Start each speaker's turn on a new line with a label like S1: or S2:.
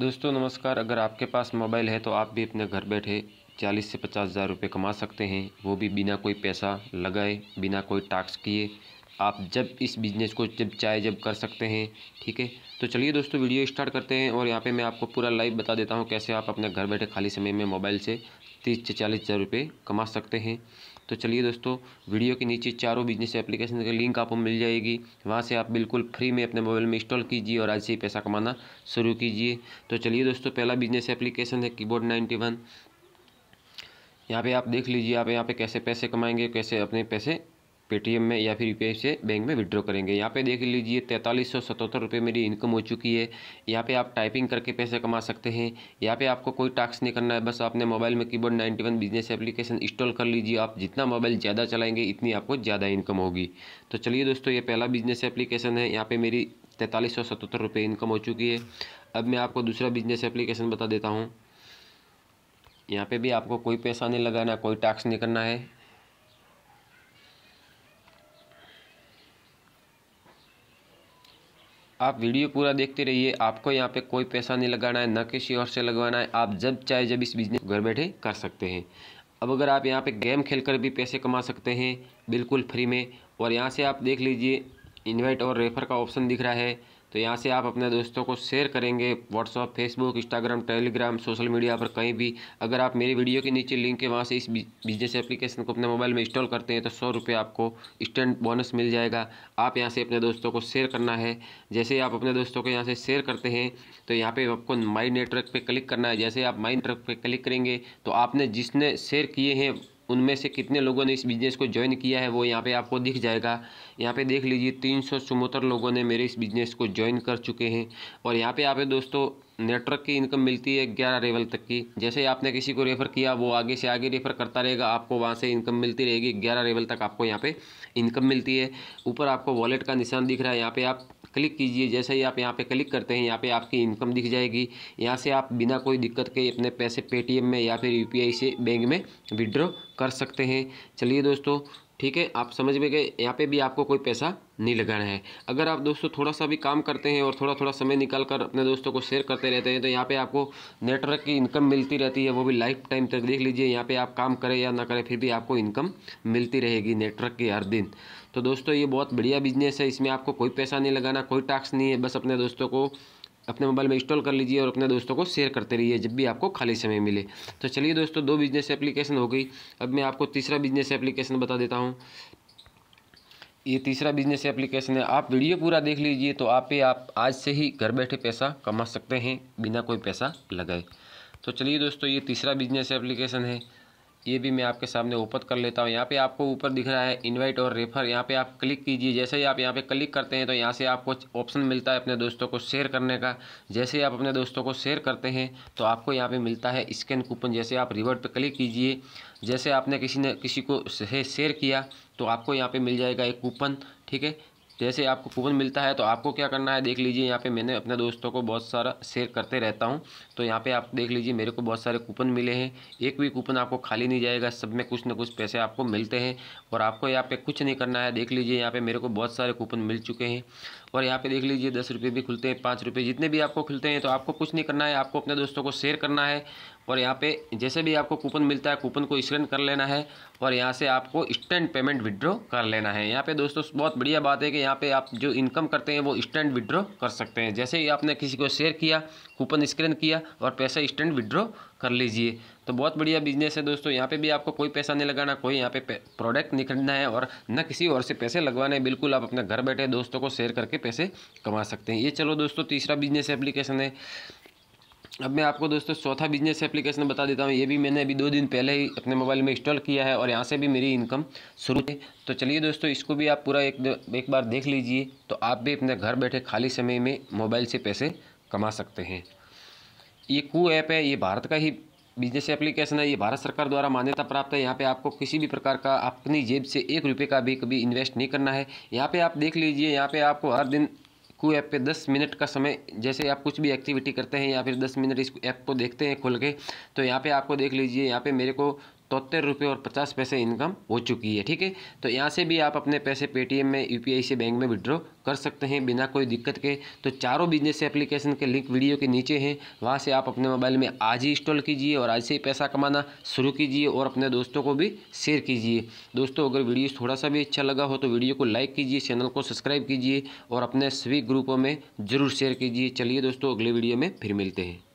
S1: दोस्तों नमस्कार अगर आपके पास मोबाइल है तो आप भी अपने घर बैठे चालीस से पचास हज़ार रुपये कमा सकते हैं वो भी बिना कोई पैसा लगाए बिना कोई टैक्स किए आप जब इस बिज़नेस को जब चाहे जब कर सकते हैं ठीक है तो चलिए दोस्तों वीडियो स्टार्ट करते हैं और यहाँ पे मैं आपको पूरा लाइव बता देता हूँ कैसे आप अपने घर बैठे खाली समय में मोबाइल से तीस से चालीस हज़ार रुपये कमा सकते हैं तो चलिए दोस्तों वीडियो के नीचे चारों बिजनेस एप्लीकेशन का लिंक आपको मिल जाएगी वहाँ से आप बिल्कुल फ्री में अपने मोबाइल में इंस्टॉल कीजिए और आज से ही पैसा कमाना शुरू कीजिए तो चलिए दोस्तों पहला बिजनेस एप्लीकेशन है कीबोर्ड नाइन्टी वन यहाँ पर आप देख लीजिए आप यहाँ पर कैसे पैसे कमाएँगे कैसे अपने पैसे पेटीएम में या फिर यू से बैंक में विड्रॉ करेंगे यहाँ पे देख लीजिए तैंतालीस सौ सतहत्तर रुपये मेरी इनकम हो चुकी है यहाँ पे आप टाइपिंग करके पैसे कमा सकते हैं यहाँ पे आपको कोई टास्क नहीं करना है बस आपने मोबाइल में keyboard ninety one business application install कर लीजिए आप जितना मोबाइल ज़्यादा चलाएंगे इतनी आपको ज़्यादा इनकम होगी तो चलिए दोस्तों ये पहला बिजनेस एप्लीकेशन है यहाँ पर मेरी तैंतालीस सौ सतहत्तर रुपये इनकम हो चुकी है अब मैं आपको दूसरा बिजनेस एप्लीकेशन बता देता हूँ यहाँ पे भी आपको कोई पैसा नहीं लगाना कोई टैक्स नहीं करना है आप वीडियो पूरा देखते रहिए आपको यहाँ पे कोई पैसा नहीं लगाना है ना किसी और से लगवाना है आप जब चाहे जब इस बिजनेस घर बैठे कर सकते हैं अब अगर आप यहाँ पे गेम खेलकर भी पैसे कमा सकते हैं बिल्कुल फ्री में और यहाँ से आप देख लीजिए इन्वाइट और रेफर का ऑप्शन दिख रहा है तो यहाँ से आप अपने दोस्तों को शेयर करेंगे WhatsApp Facebook Instagram Telegram social media पर कहीं भी अगर आप मेरी वीडियो के नीचे लिंक है वहाँ से इस बिजनेस एप्लीकेशन को अपने मोबाइल में इंस्टॉल करते हैं तो सौ रुपये आपको इंस्टेंट बोनस मिल जाएगा आप यहाँ से अपने दोस्तों को शेयर करना है जैसे आप अपने दोस्तों को यहाँ से शेयर करते हैं तो यहाँ पर आपको माई नेटवर्क पर क्लिक करना है जैसे आप माई नेटवर्क पर क्लिक करेंगे तो आपने जिसने शेयर किए हैं उनमें से कितने लोगों ने इस बिज़नेस को ज्वाइन किया है वो यहाँ पे आपको दिख जाएगा यहाँ पे देख लीजिए तीन सौ चौहत्तर लोगों ने मेरे इस बिज़नेस को ज्वाइन कर चुके हैं और यहाँ पे आप दोस्तों नेटवर्क की इनकम मिलती है ग्यारह लेवल तक की जैसे आपने किसी को रेफर किया वो आगे से आगे रेफर करता रहेगा आपको वहाँ से इनकम मिलती रहेगी ग्यारह लेवल तक आपको यहाँ पे इनकम मिलती है ऊपर आपको वॉलेट का निशान दिख रहा है यहाँ पे आप क्लिक कीजिए जैसे ही आप यहाँ पे क्लिक करते हैं यहाँ पे आपकी इनकम दिख जाएगी यहाँ से आप बिना कोई दिक्कत के अपने पैसे पेटीएम में या फिर यूपीआई से बैंक में विड्रॉ कर सकते हैं चलिए दोस्तों ठीक है आप समझ में गए यहाँ पे भी आपको कोई पैसा नहीं लगाना है अगर आप दोस्तों थोड़ा सा भी काम करते हैं और थोड़ा थोड़ा समय निकाल कर अपने दोस्तों को शेयर करते रहते हैं तो यहाँ पे आपको नेटवर्क की इनकम मिलती रहती है वो भी लाइफ टाइम तक देख लीजिए यहाँ पे आप काम करें या ना करें फिर भी आपको इनकम मिलती रहेगी नेटवर्क की हर दिन तो दोस्तों ये बहुत बढ़िया बिजनेस है इसमें आपको कोई पैसा नहीं लगाना कोई टैक्स नहीं है बस अपने दोस्तों को अपने मोबाइल में इंस्टॉल कर लीजिए और अपने दोस्तों को शेयर करते रहिए जब भी आपको खाली समय मिले तो चलिए दोस्तों दो बिजनेस एप्लीकेशन हो गई अब मैं आपको तीसरा बिजनेस एप्लीकेशन बता देता हूँ ये तीसरा बिजनेस एप्लीकेशन है आप वीडियो पूरा देख लीजिए तो आप पे आप आज से ही घर बैठे पैसा कमा सकते हैं बिना कोई पैसा लगाए तो चलिए दोस्तों ये तीसरा बिजनेस एप्लीकेशन है ये भी मैं आपके सामने ओपन कर लेता हूँ यहाँ पे आपको ऊपर दिख रहा है इनवाइट और रेफर यहाँ पे आप क्लिक कीजिए जैसे ही आप यहाँ पे क्लिक करते हैं तो यहाँ से आपको ऑप्शन मिलता है अपने दोस्तों को शेयर करने का जैसे ही आप अपने दोस्तों को शेयर करते हैं तो आपको यहाँ पे मिलता है स्कैन कूपन जैसे आप रिवर्ट पर क्लिक कीजिए जैसे आपने किसी ने किसी को शेयर किया तो आपको यहाँ पर मिल जाएगा एक कूपन ठीक है जैसे आपको कूपन मिलता है तो आपको क्या करना है देख लीजिए यहाँ पे मैंने अपने दोस्तों को बहुत सारा शेयर करते रहता हूँ तो यहाँ पे आप देख लीजिए मेरे को बहुत सारे कूपन मिले हैं एक भी कूपन आपको खाली नहीं जाएगा सब में कुछ ना कुछ पैसे आपको मिलते हैं और आपको यहाँ पे कुछ नहीं करना है देख लीजिए यहाँ पे मेरे को बहुत सारे कूपन मिल चुके हैं और यहाँ पे देख लीजिए दस रुपये भी खुलते हैं पाँच रुपये जितने भी आपको खुलते हैं तो आपको कुछ नहीं करना है आपको अपने दोस्तों को शेयर करना है और यहाँ पे जैसे भी आपको कूपन मिलता है कूपन को स्कैन कर लेना है और यहाँ से आपको इंस्टेंट पेमेंट विदड्रॉ कर लेना है यहाँ पे दोस्तों बहुत बढ़िया बात है कि यहाँ पे आप जो इनकम करते हैं वो इंस्टेंट विदड्रॉ कर सकते हैं जैसे ही आपने किसी को शेयर किया कूपन स्क्रैन किया और पैसा इंस्टेंट विड्रॉ कर लीजिए तो बहुत बढ़िया बिजनेस है दोस्तों यहाँ पे भी आपको कोई पैसा नहीं लगाना कोई यहाँ पे प्रोडक्ट नहीं खरीदना है और न किसी और से पैसे लगवाने बिल्कुल आप अपने घर बैठे दोस्तों को शेयर करके पैसे कमा सकते हैं ये चलो दोस्तों तीसरा बिजनेस एप्लीकेशन है अब मैं आपको दोस्तों चौथा बिजनेस एप्लीकेशन बता देता हूँ ये भी मैंने अभी दो दिन पहले ही अपने मोबाइल में इंस्टॉल किया है और यहाँ से भी मेरी इनकम शुरू है तो चलिए दोस्तों इसको भी आप पूरा एक एक बार देख लीजिए तो आप भी अपने घर बैठे खाली समय में मोबाइल से पैसे कमा सकते हैं ये कू ऐप है ये भारत का ही बिजनेस एप्लीकेशन है ये भारत सरकार द्वारा मान्यता प्राप्त है यहाँ पे आपको किसी भी प्रकार का अपनी जेब से एक रुपये का भी कभी इन्वेस्ट नहीं करना है यहाँ पे आप देख लीजिए यहाँ पे आपको हर दिन कू ऐप पे दस मिनट का समय जैसे आप कुछ भी एक्टिविटी करते हैं या फिर दस मिनट इस ऐप को देखते हैं खोल के तो यहाँ पर आपको देख लीजिए यहाँ पर मेरे को तोहत्तर रुपये और पचास पैसे इनकम हो चुकी है ठीक है तो यहाँ से भी आप अपने पैसे पेटीएम में यू से बैंक में विड्रॉ कर सकते हैं बिना कोई दिक्कत के तो चारों बिजनेस एप्लीकेशन के लिंक वीडियो के नीचे हैं वहाँ से आप अपने मोबाइल में आज ही इंस्टॉल कीजिए और आज से ही पैसा कमाना शुरू कीजिए और अपने दोस्तों को भी शेयर कीजिए दोस्तों अगर वीडियो थोड़ा सा भी अच्छा लगा हो तो वीडियो को लाइक कीजिए चैनल को सब्सक्राइब कीजिए और अपने सभी ग्रुपों में ज़रूर शेयर कीजिए चलिए दोस्तों अगले वीडियो में फिर मिलते हैं